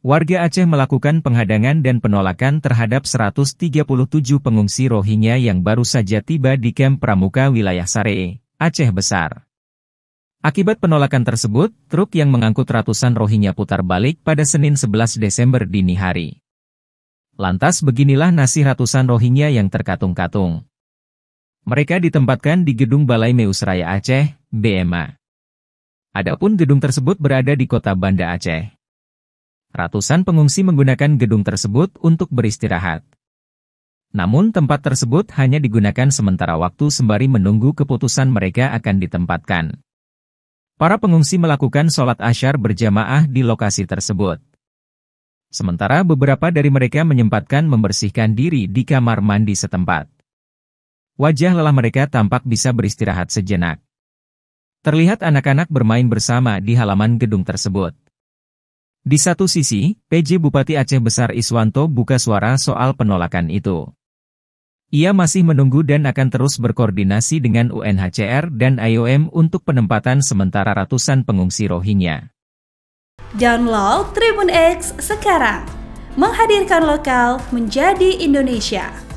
Warga Aceh melakukan penghadangan dan penolakan terhadap 137 pengungsi Rohingya yang baru saja tiba di kamp Pramuka wilayah Saree, Aceh Besar. Akibat penolakan tersebut, truk yang mengangkut ratusan Rohingya putar balik pada Senin 11 Desember dini hari. Lantas beginilah nasih ratusan Rohingya yang terkatung-katung. Mereka ditempatkan di Gedung Balai Meusraya Aceh, BMA. Adapun gedung tersebut berada di kota Banda Aceh. Ratusan pengungsi menggunakan gedung tersebut untuk beristirahat. Namun tempat tersebut hanya digunakan sementara waktu sembari menunggu keputusan mereka akan ditempatkan. Para pengungsi melakukan sholat asyar berjamaah di lokasi tersebut. Sementara beberapa dari mereka menyempatkan membersihkan diri di kamar mandi setempat. Wajah lelah mereka tampak bisa beristirahat sejenak. Terlihat anak-anak bermain bersama di halaman gedung tersebut. Di satu sisi, PJ Bupati Aceh Besar Iswanto buka suara soal penolakan itu. Ia masih menunggu dan akan terus berkoordinasi dengan UNHCR dan IOM untuk penempatan sementara ratusan pengungsi Rohingya. Download Tribun X sekarang, menghadirkan lokal menjadi Indonesia.